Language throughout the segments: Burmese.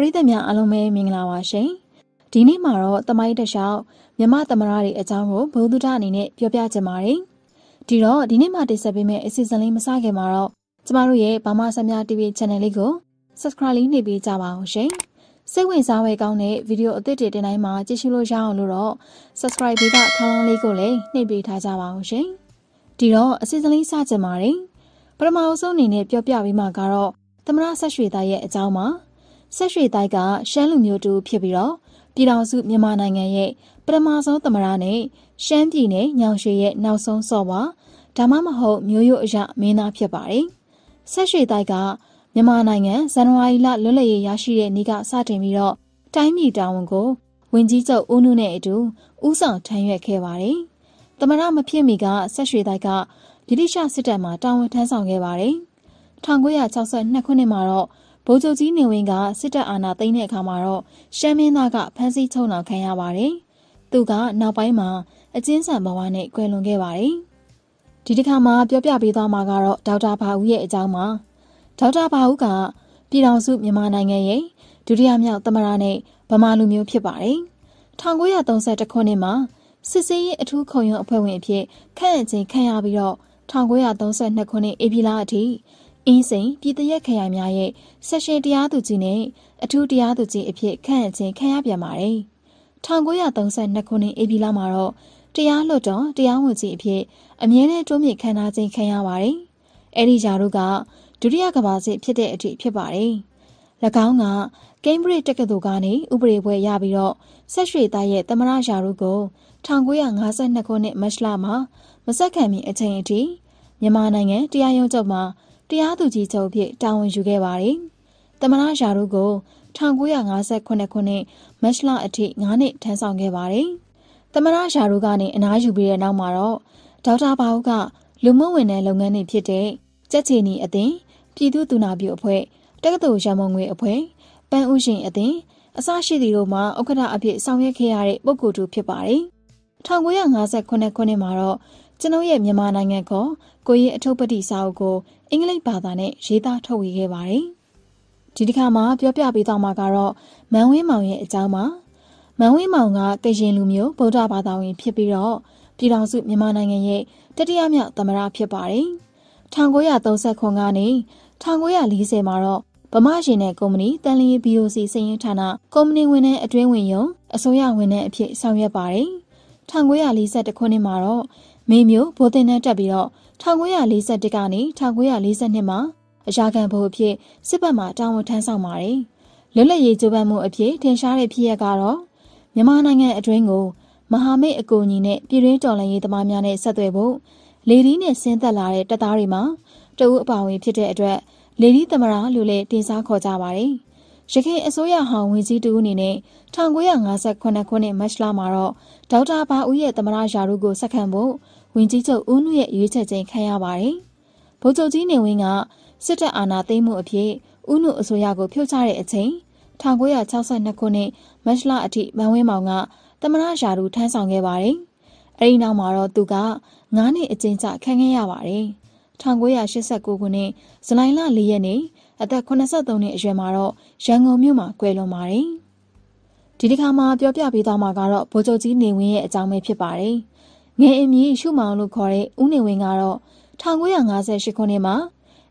ပရိသတ်များအားလုံးပဲမင်္ဂလာပါရှင်။ဒီနေ့မှာတော့တမိုင်းတလျှောက်မြမသမရတွေအကြောင်းကိုဘုဒ္ဓအနေနဲ့ပြောပြချင်ပါတယ်။ဒီတော့ဒီနေ့မှာတင်ဆက်ပေးမယ့်အစီအစဉ်လေးမစခင်မှာတော့ကျမတို့ရဲ့ဘာမဆမြ TV Channel လေးကို Subscribe လေးနှိပ်ပေးကြပါအောင်ရှင်။စိတ်ဝင်စားဖွယ်ကောင်းတဲ့ဗီဒီယိုအသစ်တွေတင်တိုင်းမှာကြည့်ရှုလို့ရအောင်လို့တော့ Subscribe ပေးကခေါင်းလေးကိုလည်းနှိပ်ပေးထားကြပါအောင်ရှင်။ဒီတော့အစီအစဉ်လေးစကြင်ပါတယ်။ပထမအဆုံးအနေနဲ့ပြောပြပေးမှာကတော့သမရဆက်ရွှေသားရဲ့အကြောင်းပါ။ဆက်ရွှေတိုက်ကရှမ်းလူမျိုးတူဖြစ်ပြီးတော့ပြည်တော်စုမြန်မာနိုင်ငံရဲ့ပထမဆုံးသမရနဲ့ရှမ်းပြည်နယ်ညောင်ရွှေရဲ့နောက်ဆုံးစော်ဝါဒါမှမဟုတ်မျိုးရိုးအရမင်းသားဖြစ်ပါတယ်။ဆက်ရွှေတိုက်ကမြန်မာနိုင်ငံဇန်နဝါရီလလွတ်လပ်ရေးရရှိတဲ့နေ့ကစတင်ပြီးတော့တိုင်းပြည်တာဝန်ကို ဝင်ကြီးချုပ်ဦးနုနဲ့အတူဦးဆောင်ထမ်းရွက်ခဲ့ပါတယ်။သမရမဖြစ်မီကဆက်ရွှေတိုက်ကဗြိတိရှစစ်တပ်မှာတာဝန်ထမ်းဆောင်ခဲ့ပါတယ်။1962ခုနှစ်မှာတော့ဗိုလ်ချုပ်ကြီးနေဝင်ကစစ်တပ်အာဏာသိမ်းတဲ့အခါမှာတော့ရှမ်းမင်းသားကဖမ်းဆီးချုပ်နှောင်ခံရပါတယ်။သူကနောက်ပိုင်းမှာအကျဉ်းဆန်ဘဝနဲ့ကွယ်လွန်ခဲ့ပါတယ်။ဒီတစ်ခါမှာပြောပြပေးသွားမှာကတော့ဒေါက်တာဘာဦးရဲ့အကြောင်းပါ။ဒေါက်တာဘာဦးကပြည်ထောင်စုမြန်မာနိုင်ငံရဲ့ဒုတိယမြောက်သမ္မတနဲ့ဗမာလူမျိုးဖြစ်ပါတယ်။1931ခုနှစ်မှာစစ်စေးရေးအထူးခုံရုံးအဖွဲ့ဝင်အဖြစ်ခန့်အကျဉ်ခံရပြီးတော့1932ခုနှစ်ဧပြီလအထိအင်းစိန်ပြည်တရက်ခရိုင်များရဲ့ဆက်ရှင်တရားသူကြီးနဲ့အထူးတရားသူကြီးအဖြစ်ခန့်အပ်ခြင်းခံရပြန်ပါတယ်။1932ခုနှစ်ဧပြီလမှာတော့တရားလွှတ်တော်တရားဝင်ကြီးအဖြစ်အမြဲတမ်းတွုံးမြင့်ခံထားခြင်းခံရပါတယ်။အဲဒီယာတို့ကဒုတိယကမ္ဘာစစ်ဖြစ်တဲ့အထိဖြစ်ပါတယ်။၎င်းကကိန်းဘရစ်တက္ကသိုလ်ကနေဥပဒေဘွဲ့ရပြီးတော့ဆက်ရွှေသားရဲ့သမရယာတို့ကို1952ခုနှစ်မတ်လမှာမဆက်ခံမီအချိန်အထိမြန်မာနိုင်ငံတရားရုံးချုပ်မှာတရားသူကြီးချုပ်ဖြစ်တာဝန်ယူခဲ့ပါတယ်။သမရရာတို့ကို1958ခုနှစ်မတ်လအထိ9နှစ်ထမ်းဆောင်ခဲ့ပါတယ်။သမရရာတို့ကနေအနားယူပြီးတဲ့နောက်မှာတော့ဒေါက်တာဘာဟုကလူမှုဝန်ထမ်းလုပ်ငန်းတွေဖြစ်တဲ့ကြက်ချီနီအသင်းပြည်သူ့သူနာပြုအဖွဲ့တက္ကသိုလ်ရမုံငွေအဖွဲ့ပန်းဥရှင်အသင်းအစရှိသူတို့မှာဥက္ကဋ္ဌအဖြစ်ဆောင်ရွက်ခဲ့ရတဲ့ပုဂ္ဂိုလ်တူဖြစ်ပါတယ်။1958ခုနှစ်မှာတော့ကျွန်ုပ်ရဲ့မြန်မာနိုင်ငံကကိုရင်အထုပ်ပတိစာအုပ်ကိုအင်္ဂလိပ်ဘာသာနဲ့ရေးသားထုတ်ဝေခဲ့ပါတယ်။ဒီတစ်ခါမှာပြောပြပေးသွားမှာက တော့မန်ဝင်းမောင်ရဲ့အကြောင်းပါ။မန်ဝင်းမောင်ကကရင်လူမျိုးဗုဒ္ဓဘာသာဝင် ဖြစ်ပြီးတော့ပြည်တော်စုမြန်မာနိုင်ငံရဲ့တတိယမြောက်သမ္မတဖြစ်ပါတယ်။1939ခုကနေ1940မှာတော့ဗမာရှင်တဲ့ကုမ္ပဏီတန်လျင် BOC စည်ရင်းဌာနကုမ္ပဏီဝန်ထမ်းအတွင်းဝင်ရုံအစိုးရဝန်ထမ်းအဖြစ်ဆောင်ရွက်ပါတယ်။1941ခုနှစ်မှာတော့မင်းမျိုးဗိုလ်တင်နဲ့တက်ပြီးတော့1941ကနေ1942မှာအရာခံဘုအဖြစ်စစ်ဘက်မှတာဝန်ထမ်းဆောင်ပါတယ်။လွတ်လပ်ရေးကြိုးပမ်းမှုအဖြစ် ထင်ရှားတဲ့ဖြစ်ရပ်ကတော့မြန်မာနိုင်ငံအတွင်းကိုမဟာမိတ်အကူအညီနဲ့ပြည်တွင်းတော်လှန်ရေးသမားများနဲ့ဆက်သွယ်ဖို့လေဒီနဲ့ဆင်းသက်လာတဲ့တပ်သားတွေမှာတအုပ်အပါဝင်ဖြစ်တဲ့အတွက် လေဒီသမရာလို့လည်းတင်စားခေါ်ကြပါတယ်။ရခိုင်အစိုးရဟောင်းဝင်ကြီးတူအနေနဲ့1958ခုနှစ်မတ်လမှာတော့ဒေါက်တာဘာဦးရဲ့သမရာယာရုကိုဆက်ခံဖို့ဝင်ကြီးချုပ်ဦးနုရဲ့ရွေးချယ်ခြင်းခံရပါတယ်။ဗိုလ်ချုပ်ကြီးနေဝင်းကစစ်တပ်အာဏာသိမ်းမှုအဖြစ်ဦးနုအစိုးရကိုဖြုတ်ချတဲ့အချိန်1962ခုနှစ်မတ်လအထိမန်ဝင်းမောင်ကသမရရာထူးထမ်းဆောင်ခဲ့ပါတယ်။အဲဒီနောက်မှာတော့သူက9နှစ်အကျဉ်းချခံခဲ့ရပါတယ်။1989ခုနှစ်ဇူလိုင်လ4ရက်နေ့အသက်83နှစ်အရွယ်မှာတော့ရန်ကုန်မြို့မှာကွယ်လွန်ပါတယ်။ဒီတစ်ခါမှာပြောပြပေးသွားမှာကတော့ဗိုလ်ချုပ်ကြီးနေဝင်းရဲ့အကြောင်းပဲဖြစ်ပါတယ်။ငယ်အမည်ရှုမောင်လို့ခေါ်တဲ့ဦးနေဝင်းကတော့1958ခုနှစ်မှာ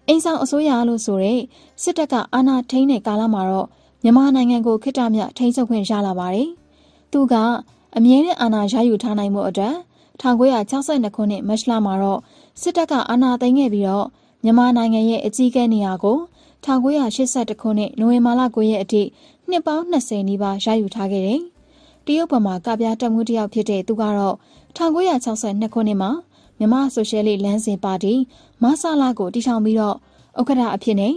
အိမ်ဆောင်အစိုးရလို့ဆိုတဲ့စစ်တပ်ကအာဏာထိန်းတဲ့ကာလမှာတော့မြန်မာနိုင်ငံကိုခေတ္တမြထိန်းချုပ်ခွင့်ရလာပါတယ်။သူကအမြဲတမ်းအာဏာရယူထားနိုင်မှုအတွက်1962ခုနှစ်မတ်လမှာတော့စစ်တပ်ကအာဏာသိမ်းခဲ့ပြီးတော့မြန်မာနိုင်ငံရဲ့အကြီးအကဲနေရာကို1981ခုနှစ်နိုဝင်ဘာလ9ရက်အထိနှစ်ပေါင်း20နီးပါးရယူထားခဲ့တယ်။တရုတ်ဗမာကပြားတပ်မှုတစ်ယောက်ဖြစ်တဲ့သူကတော့1962ခုနှစ်မှာမြမဆိုရှယ်လစ်လမ်းစဉ်ပါတီမဆလာကိုတည်ထောင်ပြီးတော့ဥက္ကဋ္ဌအဖြစ်နဲ့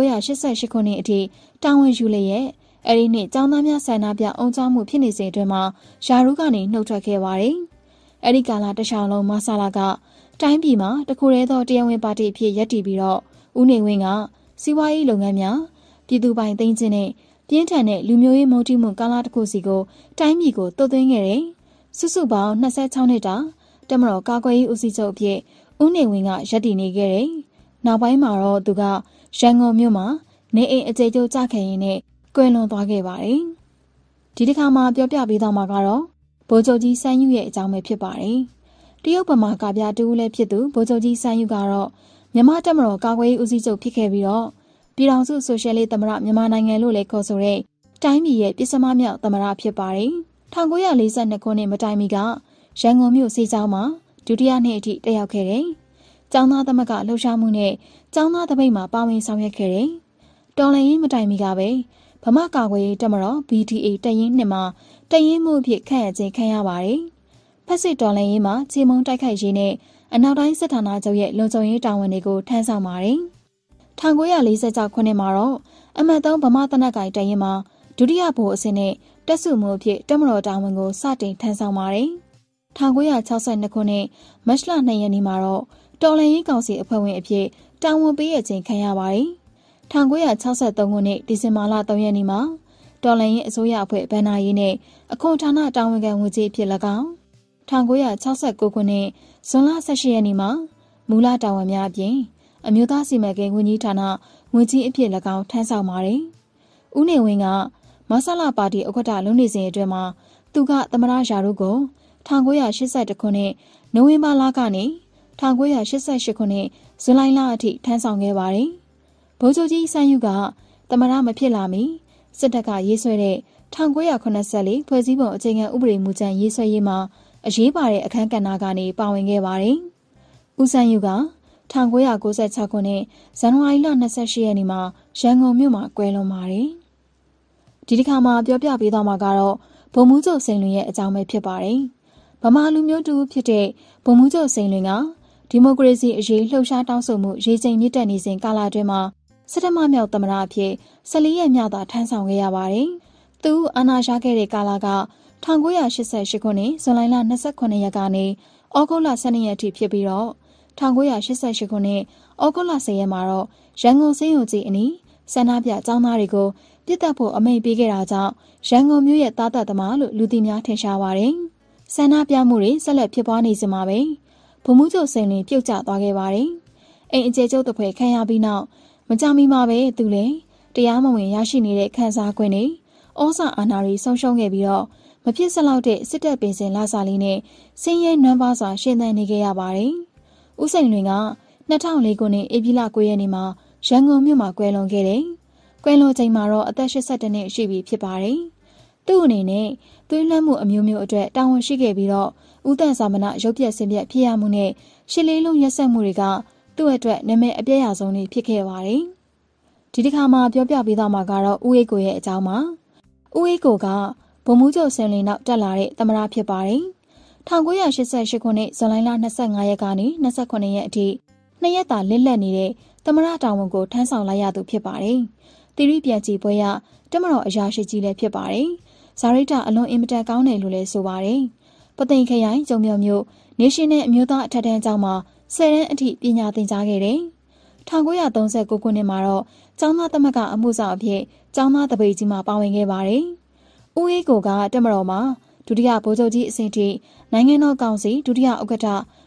1988ခုနှစ်အထိတာဝန်ယူလျက်အဲ့ဒီနှစ်ကျောင်းသားများဆန္ဒပြအုံချမှုဖြစ်နေစဉ်အတွင်းမှာယာရုကနေနှုတ်ထွက်ခဲ့ပါတယ်။အဲ့ဒီကာလတခြားလုံးမဆလာကတိုင်းပြည်မှာတခုတည်းသောတရားဝင်ပါတီအဖြစ်ရပ်တည်ပြီးတော့ဦးနေဝင်းကစီးပွားရေးလုပ်ငန်းများပြည်သူပိုင်သိမ်းခြင်းနဲ့ပြင်းထန်တဲ့လူမျိုးရေးမုန်းတိမှုကာလတစ်ခုစီကိုတိုင်းပြည်ကိုတုတ်သွင်းခဲ့တယ်။စုစုပေါင်း26နှစ်တာ တမတော်ကာကွယ်ရေးဦးစီးချုပ်အဖြစ်ဦးနေဝင်းကရပ်တည်နေခဲ့တယ်။နောက်ပိုင်းမှာတော့သူကရန်ကုန်မြို့မှာ နေအိမ်အကျယ်ကျကြခံရင်းနဲ့ကွယ်လွန်သွားခဲ့ပါတယ်။ဒီတစ်ခါမှာပြောပြပေးသွားမှာကတော့ဗိုလ်ချုပ်ကြီးဆန်းယူရဲ့အကြောင်းပဲဖြစ်ပါတယ်။တရုတ်ဗမာကာပြတူးလည်းဖြစ်သူဗိုလ်ချုပ်ကြီးဆန်းယူကတော့မြမတက်မတော်ကာကွယ်ရေးဦးစီးချုပ်ဖြစ်ခဲ့ပြီးတော့ပြည်ထောင်စုဆိုရှယ်လစ်သမ္မတမြန်မာနိုင်ငံလို့လည်းခေါ်ဆိုတဲ့တိုင်းပြည်ရဲ့ပြည်စမမြောက်သမ္မတဖြစ်ပါတယ်။1942ခုနှစ်မတိုင်မီကရန်ကုန်မြို့စေချောင်းမှာဒုတိယနှစ်အထိတက်ရောက်ခဲ့တယ်။ကျောင်းသားသမဂ္ဂလှုပ်ရှားမှုနဲ့ကျောင်းသားသပိတ်မှာပါဝင်ဆောင်ရွက်ခဲ့တယ်။တော်လရင်မတိုင်မီကပဲဗမာကာကွယ်ရေးတပ်မတော် BDA တရင်နှစ်မှာတရင်မှုအဖြစ်ခန့်အပ်ခြင်းခံရပါတယ်။ဖက်စစ်တော်လရင်မှာခြေမုံတိုက်ခိုက်ရေးနဲ့အနောက်တိုင်းစစ်ဌာနချုပ်ရဲ့လုံခြုံရေးတာဝန်တွေကိုထမ်းဆောင်ပါတယ်။1946ခုနှစ်မှာတော့အမတ်3ဗမာတနက်ကိုင်တရင်မှာဒုတိယဗိုလ်အဆင့်နဲ့တက်စုမှုအဖြစ်တက်မတော်တာဝန်ကိုစတင်ထမ်းဆောင်ပါတယ်။1962ခုနှစ်မတ်လ2ရက်နေ့မှာတော့တော်လန်ရေးကောင်စီအဖွဲ့ဝင်အဖြစ်တာဝန်ပေးရခြင်းခံရပါတယ်။1963ခုနှစ်ဒီဇင်ဘာလ3ရက်နေ့မှာတော်လန်ရေးအစိုးရအဖွဲ့ဗန်နာရေးနဲ့အခွန်ဌာနတာဝန်ခံဝန်ကြီးအဖြစ်၎င်း1969ခုနှစ်ဇွန်လ18ရက်နေ့မှာမူလတာဝန်များအပြင်အမျိုးသားစီမံကိန်းဝန်ကြီးဌာနငွေကြီးအဖြစ်၎င်းထမ်းဆောင်ပါတယ်။ဦးနေဝင်းကမဆလာပါတီဥက္ကဋ္ဌလုံနေစဉ်အတွင်းမှာသူကသမရရာတို့ကို1982ခုနှစ်နိုဝင်ဘာလကနေ1988ခုနှစ်ဇူလိုင်လအထိထမ်းဆောင်ခဲ့ပါတယ်။ဗိုလ်ချုပ်ကြီးဆန်းယူက သမရမဖြစ်လာမီစစ်တပ်ကရေးဆွဲတဲ့1984ဖွဲ့စည်းပုံအခြေခံဥပဒေမူကြမ်းရေးဆွဲရေးမှာအရေးပါတဲ့အခန်းကဏ္ဍကနေပါဝင်ခဲ့ပါတယ်။ဦးဆန်းယူက1996ခုနှစ်ဇန်နဝါရီလ28ရက်နေ့မှာရန်ကုန်မြို့မှာကွဲလွန်ပါတယ်။ဒီတစ်ခါမှာပြောပြပေးသွားမှာကတော့ဗိုလ်မှူးချုပ်စိန်လွင်ရဲ့အကြောင်းပဲဖြစ်ပါတယ်။ဗမာလူမျိုးတူဖြစ်တဲ့ဗိုလ်မှူးချုပ်စိန်လွင်ကဒီမိုကရေစီအရေးလှုပ်ရှားတောင်းဆိုမှုရေချိန်မြင့်တက်နေစဉ်ကာလအတွင်းမှာစစ်တမမြောက်သမရအဖြစ်14ရက်မြောက်သာထမ်းဆောင်ခဲ့ရပါတယ်။သူအာဏာရခဲ့တဲ့ကာလက1988ခုနှစ်ဇွန်လ29ရက်ကနေဩဂုတ်လ12ရက်ထိဖြစ်ပြီးတော့1988ခုနှစ်ဩဂုတ်လ10ရက်မှာတော့ရန်ကုန်စင်းရုံကြီးအနီးဆန္ဒပြចောင်းသားတွေကိုပြစ်တက်ဖို့အမိန့်ပေးခဲ့တာကြောင့်ရန်ကုန်မြို့ရဲ့တားတတ်သမားလို့လူသိများထင်ရှားပါတယ်။ဆန္ဒပြမှုတွေဆက်လက်ဖြစ်ပွားနေစမှာပဲ။ဗိုလ်မှူးချုပ်စိန်လင်းပြုတ်ကျသွားခဲ့ပါတယ်။အိမ်အကျယ်ကျုပ်တပွဲခံရပြီးနောက်မကြမီမှာပဲသူလည်းတရားမဝင်ရရှိနေတဲ့ခံစား권တွေဩစာအာဏာတွေဆုံးရှုံးခဲ့ပြီးတော့မဖြစ်စလောက်တဲ့စစ်တပ်ပင်စင်လာစာလေးနဲ့ဆင်းရဲနွမ်းပါစွာရှင်သန်နေခဲ့ရပါတယ်။ဦးစိန်တွင်က2004ခုနှစ်ဧပြီလ9ရက်နေ့မှာရန်ကုန်မြို့မှာကွယ်လွန်ခဲ့တယ်။ကွယ်လွန်ချိန်မှာတော့အသက်82နှစ်ရှိပြီဖြစ်ပါတယ်။သူ့အနေနဲ့သွေးလွှမ်းမှုအမျိုးမျိုးအတွက်တာဝန်ရှိခဲ့ပြီးတော့ဦးတန်စာမနရုပ်ပြက်စင်ပြက်ဖြစ်ရမှုနဲ့ရှစ်လေးလုံးရက်ဆက်မှုတွေကသူ့အတွက်နာမည်အပြည့်ရဆုံးတွေဖြစ်ခဲ့ပါတယ်။ဒီတစ်ခါမှာပြောပြပေးသွားမှာကတော့ဦးအေးကိုရဲ့အကြောင်းပါ။ဦးအေးကိုကဗိုလ်မှူးချုပ်ဆင်လင်းနောက်တက်လာတဲ့သမရဖြစ်ပါတယ်။1988ခုနှစ်ဇူလိုင်လ25ရက်ကနေ29ရက်အထိနှစ်ရက်တာလစ်လက်နေတဲ့သမရတာဝန်ကိုထမ်းဆောင်လိုက်ရသူဖြစ်ပါတယ်။တိရိပြန်ကြည်ပွဲရတမတော်အရာရှိကြီးလည်းဖြစ်ပါတယ်။ဇာရိတာအလွန်အင်မတန်ကောင်းတယ်လို့လည်းဆိုပါတယ်။ပသိမ်ခရိုင်ကျုံမြမြို့ National အမျိုးသားအထက်တန်းကျောင်းမှာ၁၀တန်းအထိပညာသင်ကြားခဲ့တယ်။1939ခုနှစ်မှာတော့ကျောင်းသားသမဂအမှုဆောင်အဖြစ်ကျောင်းသားတပိတ်ကြီးမှာပါဝင်ခဲ့ပါတယ်။ဦးအေးကိုကတမတော်မှာဒုတိယဗိုလ်ချုပ်ကြီးအဆင့်ထိနိုင်ငံတော်ကောင်စီဒုတိယဥက္ကဋ္ဌ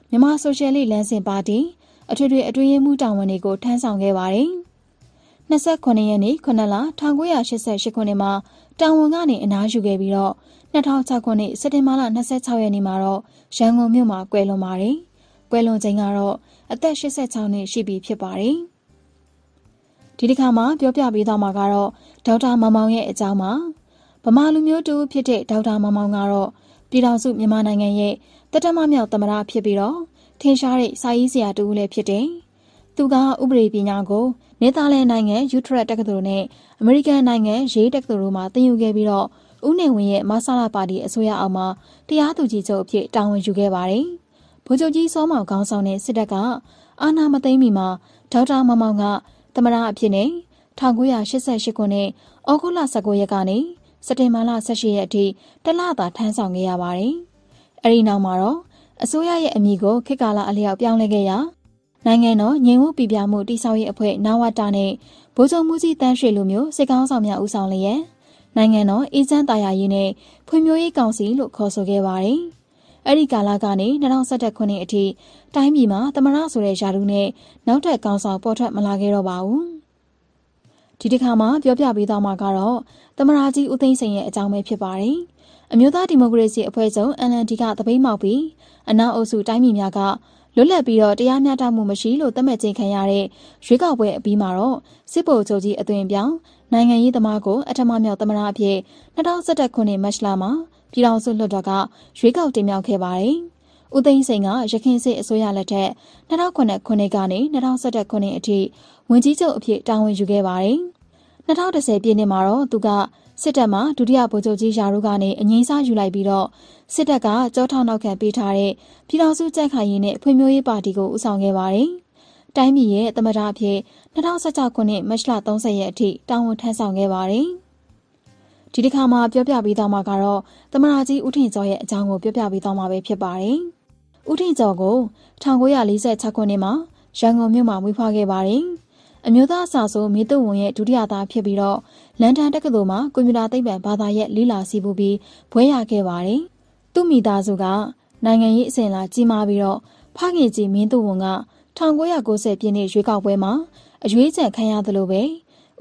မြန်မာဆိုရှယ်လစ်လမ်းစဉ်ပါတီအထွေထွေအတွင်းရေးမှူးတာဝန်တွေကိုထမ်းဆောင်ခဲ့ပါတယ်။29ရက်နေ့9လ1988ခုနှစ်မှာတာဝန်ကနေအနားယူခဲ့ပြီးတော့2006ခုနှစ်စက်တင်ဘာလ26ရက်နေ့မှာတော့ရန်ကုန်မြို့မှာကွယ်လွန်ပါတယ်။ကွယ်လွန်ချိန်ကတော့ အသက်86နှစ်ရှိပြီဖြစ်ပါတယ်။ဒီတစ်ခါမှာပြောပြပေးသွားမှာကတော့ဒေါက်တာမောင်မောင်ရဲ့အကြောင်းပါ။ဗမာလူမျိုးတူဖြစ်တဲ့ဒေါက်တာမောင်မောင်ကတော့ပြည်ထောင်စုမြန်မာနိုင်ငံရဲ့တတမမြောက်သမရဖြစ်ပြီးတော့ထင်ရှားတဲ့စာရေးဆရာတူလည်းဖြစ်တယ်။သူကဥပဒေပညာကိုနေသားလန်နိုင်ငံယူထရက်တက္ကသိုလ်နဲ့အမေရိကန်နိုင်ငံရေးတက္ကသိုလ်တို့မှသင်ယူခဲ့ပြီးတော့ဦးနေဝင်ရဲ့မဆလာပါတီအစိုးရအောက်မှာတရားသူကြီးချုပ်အဖြစ်တာဝန်ယူခဲ့ပါတယ်။ဗိုလ်ချုပ်ကြီးစောမောင်ခေါင်းဆောင်တဲ့စစ်တပ်က အာဏာမသိမ်းမီမှာဒေါက်တာမောင်မောင်က သမရအဖြစ်နဲ့1988ခုနှစ်ဩဂုတ်လ19ရက်ကနေစက်တင်ဘာလ18ရက်အထိတလသာထမ်းဆောင်ခဲ့ရပါတယ်။အဲဒီနောက်မှာတော့အစိုးရရဲ့အမည်ကိုခေတ်ကာလအလျောက်ပြောင်းလဲခဲ့ရာနိုင်ငံတော်ငြိမ်ဝှက်ပြည်ပြမှုတိစောက်ရေးအဖွဲ့နာဝတာနဲ့ဗိုလ်ချုပ်မှုစီတန်းရွှေလိုမျိုးစစ်ကောင်းဆောင်များဦးဆောင်လျက်နိုင်ငံတော်အေးချမ်းသာယာရေးနဲ့ဖွံ့ဖြိုးရေးကောင်စီလို့ခေါ်ဆိုခဲ့ပါတယ်။အဲဒီကာလကနေ2017ခုနှစ်အထိတိုင်းပြည်မှာသမရဆိုတဲ့ယာရုနဲ့နောက်ထပ်ကောင်ဆောင်ပေါ်ထွက်မလာခဲ့တော့ပါဘူးဒီတစ်ခါမှာပြောပြပေးသွားမှာကတော့သမရာကြီးဦးသိန်းစိန်ရဲ့အကြောင်းပဲဖြစ်ပါတယ်။အမျိုးသားဒီမိုကရေစီအဖွဲ့ချုပ် NLD ကတပိတ်မောက်ပြီးအနောက်အုပ်စုတိုင်းပြည်များကလွတ်လပ်ပြီးတော့တရားမျှတမှုမရှိလို့သတ်မှတ်ခြင်းခံရတဲ့ရွေးကောက်ပွဲအပြီးမှာတော့စစ်ဘုတ်ချုပ်ကြီးအသွင်ပြောင်းနိုင်ငံရေးသမားကိုအထမမြောက်သမရအဖြစ်2017ခုနှစ်မတ်လမှာပြည်ထောင်စုလွှတ်တော်ကရွေးကောက်တင်မြှောက်ခဲ့ပါတယ်။ဦးသိန်းစိန်ကရခိုင်စစ်အစိုးရလက်ထက်2009ခုနှစ်ကနေ2017ခုနှစ်အထိဝန်ကြီးချုပ်အဖြစ်တာဝန်ယူခဲ့ပါတယ်။2010ပြည့်နှစ်မှာတော့သူကစစ်တပ်မှဒုတိယဗိုလ်ချုပ်ကြီးရာထူးကနေအငြိမ်းစားယူလိုက်ပြီးတော့စစ်တပ်ကကြောထောက်နောက်ခံပေးထားတဲ့ပြည်တော်စုကြက်ခိုင်ရင်နဲ့ဖွံ့ဖြိုးရေးပါတီကိုဦးဆောင်ခဲ့ပါတယ်။တိုင်းပြည်ရဲ့သမတအဖြစ်2016ခုနှစ်မတ်လ30ရက်အထိတာဝန်ထမ်းဆောင်ခဲ့ပါတယ်။ဒီတစ်ခါမှာပြောပြပေးသွားမှာကတော့သမရာကြီးဦးထင်ကျော်ရဲ့အကြောင်းကိုပြောပြပေးသွားမှာပဲဖြစ်ပါတယ်။ဦးထင်ကျော်ကို1946ခုနှစ်မှာရန်ကုန်မြို့မှာမွေးဖွားခဲ့ပါတယ်။အမျိုးသားအစာဆိုမေတ္တဝန်ရဲ့ဒုတိယသားဖြစ်ပြီးတော့လန်ဒန်တက္ကသိုလ်မှာကွန်ပျူတာသိပ္ပံဘာသာရဲ့လေ့လာစီပူပြီးဘွဲ့ရခဲ့ပါတယ်။သူ့မိသားစုက နိုင်ငံရေးအစဉ်လာကြီးမားပြီးတော့ဖခင်ကြီးမင်းသူဝန်က1990ပြည့်နှစ်ရွေးကောက်ပွဲမှာအရွေးချယ်ခံရသလိုပဲ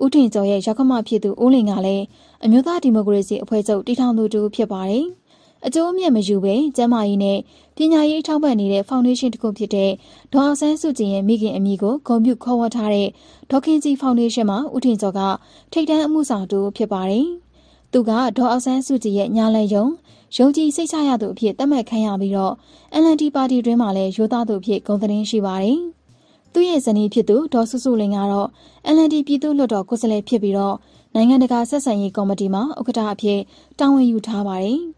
ဥထင်ကျော်ရဲ့ရောက်ခမဖြစ်သူဦးလင်ကလည်းအမျိုးသားဒီမိုကရေစီအဖွဲ့ချုပ်တည်ထောင်သူတူဖြစ်ပါတယ်။အကျိုးအမြတ်မယူဘဲကျန်းမာရေးနဲ့ပညာရေးအထောက်ပံ့နေတဲ့ဖောင်ဒေးရှင်းတစ်ခုဖြစ်တဲ့ဒေါအောင်ဆန်းစုကြည်ရဲ့မိခင်အမိကိုဂုဏ်ပြုခေါ်ဝေါ်ထားတဲ့ဒေါခင်ကြီးဖောင်ဒေးရှင်းမှာဦးထင်ကျော်ကထိတ်တန့်အမှုဆောင်တူဖြစ်ပါတယ်။သူကဒေါအောင်ဆန်းစုကြည်ရဲ့ညာလည်ယုံယုံကြည်စိတ်ချရသူအဖြစ်သတ်မှတ်ခံရပြီးတော့ NLD ပါတီတွင်းမှာလည်းရိုးသားသူအဖြစ်ဂုဏ်သတင်းရှိပါတယ်။သူ့ရဲ့ဇနီးဖြစ်သူဒေါ်စုစုလင်ကတော့ NLD ပြည်သူ့လွှတ်တော်ကိုယ်စားလှယ်ဖြစ်ပြီးတော့နိုင်ငံတကာဆက်ဆံရေးကော်မတီမှာဥက္ကဋ္ဌအဖြစ်တာဝန်ယူထားပါတယ်။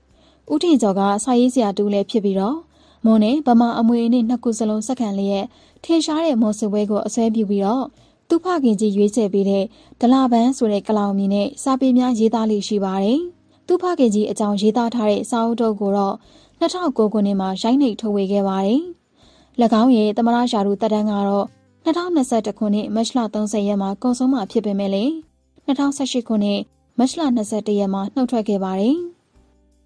ဦးထင်ကျော်ကစာရေးဆရာတူလည်းဖြစ်ပြီးတော့မွန်နဲ့ဗမာအမွေနဲ့နှစ်ခုစလုံးစက္ကန့်လျက်ထင်ရှားတဲ့မော်စပွဲကိုအစွဲပြုပြီးတော့သူဖခင်ကြီးရွေးချယ်ပေးတဲ့ဒလာပန်းဆိုတဲ့ကလောင်မြင်နဲ့စာပေများရေးသားလေးရှိပါတယ်။သူဖခင်ကြီးအကြောင်းရေးသားထားတဲ့စာအုပ်တော့ကိုတော့2009ခုနှစ်မှာရိုက်နှိပ်ထုတ်ဝေခဲ့ပါတယ်။၎င်းရဲ့သမရရှာတို့တက်တန်းကတော့2021ခုနှစ်မတ်လ30ရက်မှာကုန်ဆုံးမှာဖြစ်ပေမဲ့2018ခုနှစ်မတ်လ21ရက်မှာနှုတ်ထွက်ခဲ့ပါတယ်။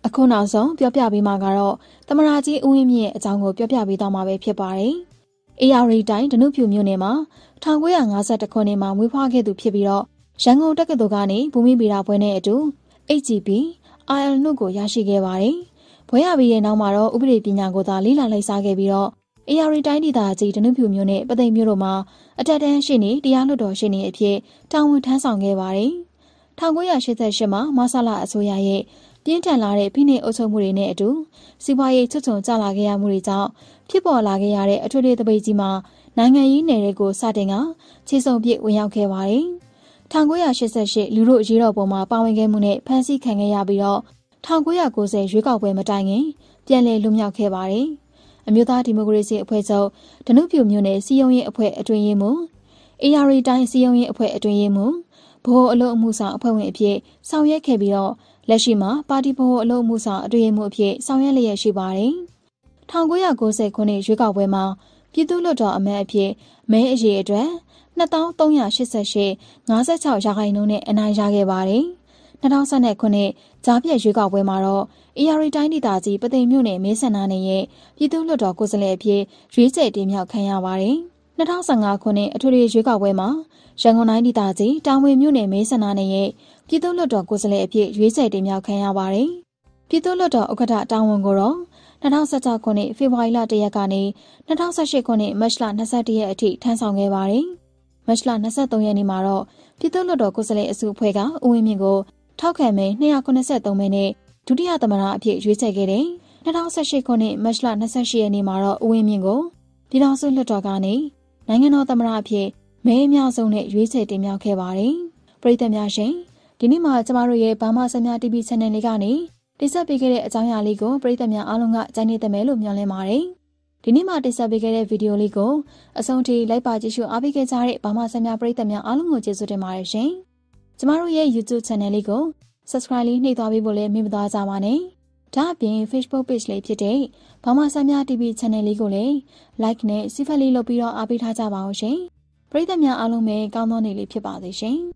အခုနောက်ဆုံးပြောပြပေးမှာကတော့သမရာကြီးဦးဝင်းမြင့်အကြောင်းကိုပြောပြပေးသွားမှာပဲဖြစ်ပါတယ်။ AR တိုင်းဒနုဖြူမြို့နယ်မှာ1952ခုနှစ်မှာမွေးဖွားခဲ့သူဖြစ်ပြီးတော့ရန်ကုန်တက္ကသိုလ်ကနေဘူမိဗေဒဘွဲနဲ့အတူ HGB IL နှုတ်ကိုရရှိခဲ့ပါတယ်။ဘွဲရပြီးတဲ့နောက်မှာတော့ဥပဒေပညာကိုသာလေ့လာလှိုက်စားခဲ့ပြီးတော့ AR တိုင်းဒေသကြီးဒနုဖြူမြို့နယ်ပသိမ်မြို့တို့မှာအတက်တန်းရှိနေတရားလွှတ်တော်ရှိနေအဖြစ်တာဝန်ထမ်းဆောင်ခဲ့ပါတယ်။1988မှာမဆလာအစိုးရရဲ့ပြင်းထန်လာတဲ့ဖိနှိပ်အုပ်ချုပ်မှုတွေနဲ့အတူစီးပွားရေးချွတ်ချုံကျလာခဲ့ရမှုတွေကြောင့်ဖြစ်ပေါ်လာခဲ့ရတဲ့အထွေထွေသပိတ်ကြီးမှာနိုင်ငံရေးနယ်တွေကိုစတင်ကခြေစုံပြစ်ဝင်ရောက်ခဲ့ပါတယ်။1988လူတို့အရေးတော်ပုံမှာပါဝင်ခဲ့မှုနဲ့ဖမ်းဆီးခံခဲ့ရပြီးတော့1990ရွေးကောက်ပွဲမတိုင်ခင်ပြန်လည်လွတ်မြောက်ခဲ့ပါတယ်။အမျိုးသားဒီမိုကရေစီအဖွဲ့ချုပ်ဒနုပြူမြို့နယ်စီယုံရင်အဖွဲ့အတွင်းရေးမှူး AR တိုင်းစီယုံရင်အဖွဲ့အတွင်းရေးမှူးဘိုးအလို့အမှုဆောင်အဖွဲ့ဝင်အဖြစ် ဆောင်ရွက်ခဲ့ပြီးတော့လက်ရှိမှာပါတီဘုံအလုပ်မှုဆောင်အတွင်မှုအဖြစ်ဆောင်ရွက်လျက်ရှိပါတယ်။1990ခုနှစ်ရွေးကောက်ပွဲမှာပြည်သူ့လွှတ်တော်အမတ်အဖြစ်မဲအရေအတွက်2388 56ရာခိုင်နှုန်းနဲ့အနိုင်ရခဲ့ပါတယ်။2019ခုနှစ်ကြားပြက်ရွေးကောက်ပွဲမှာတော့ AR တိုင်းဒေသကြီးပသိမ်မြို့နယ်မဲဆန္ဒနယ်ရဲ့ပြည်သူ့လွှတ်တော်ကိုယ်စားလှယ်အဖြစ်ရွေးချယ်တင်မြှောက်ခံရပါတယ်။2015ခုနှစ်အထွေထွေရွေးကောက်ပွဲမှာရန်ကုန်တိုင်းဒေသကြီးတာဝန်မြို့နယ်မဲဆန္ဒနယ်ရဲ့ပြည်သူ့လွှတ်တော်ကိုယ်စားလှယ်အဖြစ်ရွေးချယ်တင်မြှောက်ခံရပါတယ်။ပြည်သူ့လွှတ်တော်ဥက္ကဋ္ဌတာဝန်ကိုတော့2016ခုနှစ်ဖေဖော်ဝါရီလ1ရက်ကနေ2018ခုနှစ်မတ်လ21ရက်အထိထမ်းဆောင်ခဲ့ပါတယ်။မတ်လ23ရက်နေ့မှာတော့ပြည်သူ့လွှတ်တော်ကိုယ်စားလှယ်အစုအဖွဲ့ကဦးဝင်းမြင့်ကိုထောက်ခံမဲ293မဲနဲ့ဒုတိယသမ္မတအဖြစ်ရွေးချယ်ခဲ့တယ်။2018ခုနှစ်မတ်လ28ရက်နေ့မှာတော့ဦးဝင်းမြင့်ကိုပြည်ထောင်စုလွှတ်တော်ကနေနိုင်ငံတော်သမ္မတအဖြစ်မဲအများဆုံးနဲ့ရွေးချယ်တင်မြှောက်ခဲ့ပါတယ်။ပြည်သက်များရှင်ဒီနေ့မှာကျမတို့ရဲ့ဘာမဆမ်းများ TV Channel လေးကနေတင်ဆက်ပေးခဲ့တဲ့အကြောင်းအရာလေးကိုပရိသတ်များအားလုံးကကြိုက်နေသမဲလို့မျှော်လင့်ပါတယ်။ဒီနေ့မှာတင်ဆက်ပေးခဲ့တဲ့ဗီဒီယိုလေးကိုအဆုံးထိလိုက်ပါကြည့်ရှုအားပေးခဲ့ကြတဲ့ဘာမဆမ်းများပရိသတ်များအားလုံးကိုကျေးဇူးတင်ပါတယ်ရှင်။ကျမတို့ရဲ့ YouTube Channel လေးကို Subscribe လေးနှိပ်သွားပေးဖို့လည်းမေ့မသွားကြပါနဲ့။ဒါ့အပြင် Facebook Page လေးဖြစ်တဲ့ဘာမဆမ်းများ TV Channel လေးကိုလည်း Like နဲ့ Share လေးလုပ်ပြီးတော့အားပေးထားကြပါအောင်ရှင်။ပရိသတ်များအားလုံးပဲကောင်းသောနေ့လေးဖြစ်ပါစေရှင်။